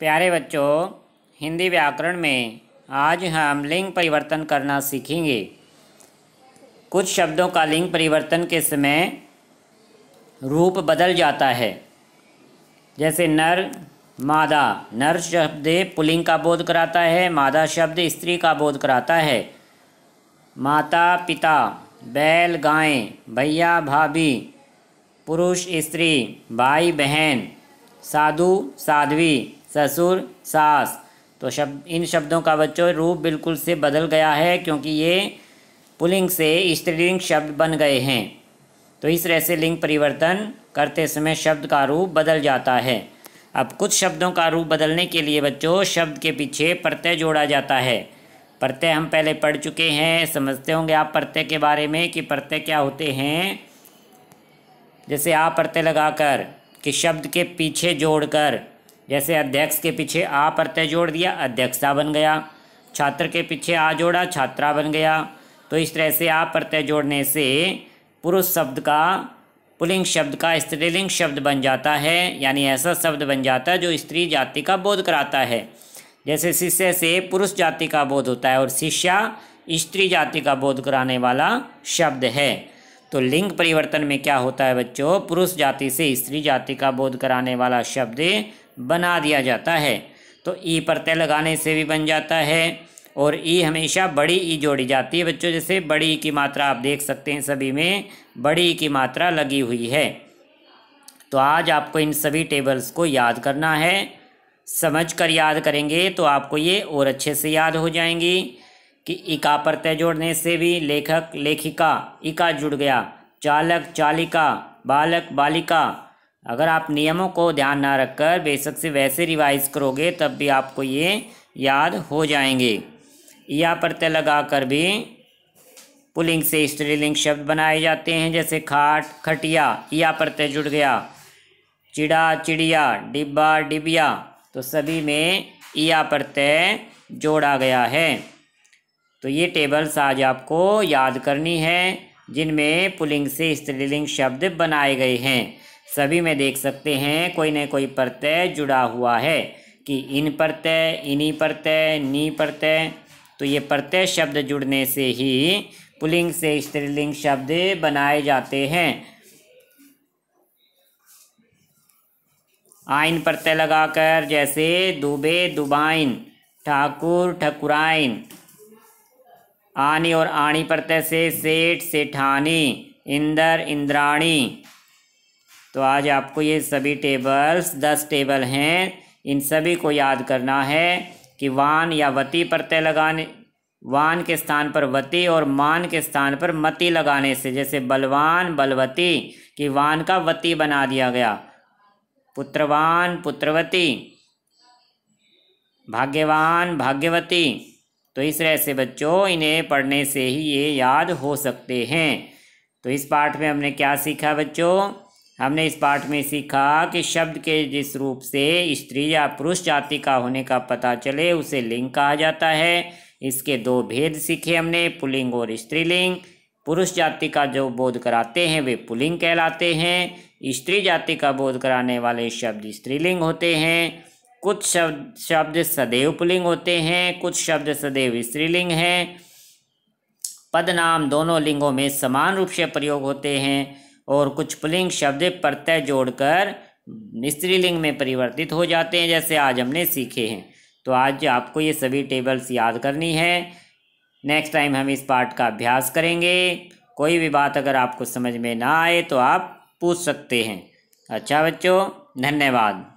प्यारे बच्चों हिंदी व्याकरण में आज हम लिंग परिवर्तन करना सीखेंगे कुछ शब्दों का लिंग परिवर्तन के समय रूप बदल जाता है जैसे नर मादा नर शब्द पुलिंग का बोध कराता है मादा शब्द स्त्री का बोध कराता है माता पिता बैल गाय भैया भाभी पुरुष स्त्री भाई बहन साधु साध्वी ससुर सास तो शब्द इन शब्दों का बच्चों रूप बिल्कुल से बदल गया है क्योंकि ये पुलिंग से स्त्रीलिंग शब्द बन गए हैं तो इस तरह से लिंग परिवर्तन करते समय शब्द का रूप बदल जाता है अब कुछ शब्दों का रूप बदलने के लिए बच्चों शब्द के पीछे प्रत्यय जोड़ा जाता है प्रत्यय हम पहले पढ़ चुके हैं समझते होंगे आप प्रत्यय के बारे में कि प्रत्यय क्या होते हैं जैसे आप प्रत्यय लगाकर कि शब्द के पीछे जोड़कर जैसे अध्यक्ष के पीछे आ प्रत्यय जोड़ दिया अध्यक्षता बन गया छात्र के पीछे आ जोड़ा छात्रा बन गया तो इस तरह से आ प्रत्यय जोड़ने से पुरुष शब्द का पुलिंग शब्द का स्त्रीलिंग शब्द बन जाता है यानी ऐसा शब्द बन जाता है जो स्त्री जाति का बोध कराता है जैसे शिष्य से पुरुष जाति का बोध होता है और शिष्या स्त्री जाति का बोध कराने वाला शब्द है तो लिंग परिवर्तन में क्या होता है बच्चों पुरुष जाति से स्त्री जाति का बोध कराने वाला शब्द बना दिया जाता है तो ई प्रत्यय लगाने से भी बन जाता है और ई हमेशा बड़ी ई जोड़ी जाती है बच्चों जैसे बड़ी की मात्रा आप देख सकते हैं सभी में बड़ी की मात्रा लगी हुई है तो आज आपको इन सभी टेबल्स को याद करना है समझ कर याद करेंगे तो आपको ये और अच्छे से याद हो जाएंगी कि इका प्रत्यय जोड़ने से भी लेखक लेखिका इका जुड़ गया चालक चालिका बालक बालिका अगर आप नियमों को ध्यान ना रखकर बेशक से वैसे रिवाइज करोगे तब भी आपको ये याद हो जाएंगे या प्रत्यय लगाकर भी पुलिंग से स्त्रीलिंग शब्द बनाए जाते हैं जैसे खाट खटिया या प्रत्यय जुड़ गया चिड़ा चिड़िया डिब्बा डिबिया तो सभी में या प्रत्यय जोड़ा गया है तो ये टेबल्स आज आपको याद करनी है जिनमें पुलिंग से स्त्रीलिंग शब्द बनाए गए हैं सभी में देख सकते हैं कोई न कोई प्रत्यय जुड़ा हुआ है कि इन प्रत्यय इन्हीं प्रत्यय नी प्रत्यय तो ये प्रत्यय शब्द जुड़ने से ही पुलिंग से स्त्रीलिंग शब्द बनाए जाते हैं आइन प्रत्यय लगाकर जैसे दुबे दुबाइन ठाकुर ठकुराइन आनी और आनी प्रत्यय से सेठ सेठानी इंदर इंद्राणी तो आज आपको ये सभी टेबल्स दस टेबल हैं इन सभी को याद करना है कि वान या वती प्रत्यय लगाने वान के स्थान पर वती और मान के स्थान पर मती लगाने से जैसे बलवान बलवती कि वान का वती बना दिया गया पुत्रवान पुत्रवती भाग्यवान भाग्यवती तो इस तरह से बच्चों इन्हें पढ़ने से ही ये याद हो सकते हैं तो इस पाठ में हमने क्या सीखा बच्चों हमने इस पाठ में सीखा कि शब्द के जिस रूप से स्त्री या पुरुष जाति का होने का पता चले उसे लिंग कहा जाता है इसके दो भेद सीखे हमने पुलिंग और स्त्रीलिंग पुरुष जाति का जो बोध कराते हैं वे पुलिंग कहलाते हैं स्त्री जाति का बोध कराने वाले शब्द स्त्रीलिंग होते हैं कुछ शब्द शब्द सदैव पुलिंग होते हैं कुछ शब्द सदैव स्त्रीलिंग हैं पद नाम दोनों लिंगों में समान रूप से प्रयोग होते हैं और कुछ पुलिंग शब्द प्रत्यय जोड़कर स्त्रीलिंग में परिवर्तित हो जाते हैं जैसे आज हमने सीखे हैं तो आज आपको ये सभी टेबल्स याद करनी है नेक्स्ट टाइम हम इस पार्ट का अभ्यास करेंगे कोई भी बात अगर आपको समझ में ना आए तो आप पूछ सकते हैं अच्छा बच्चों धन्यवाद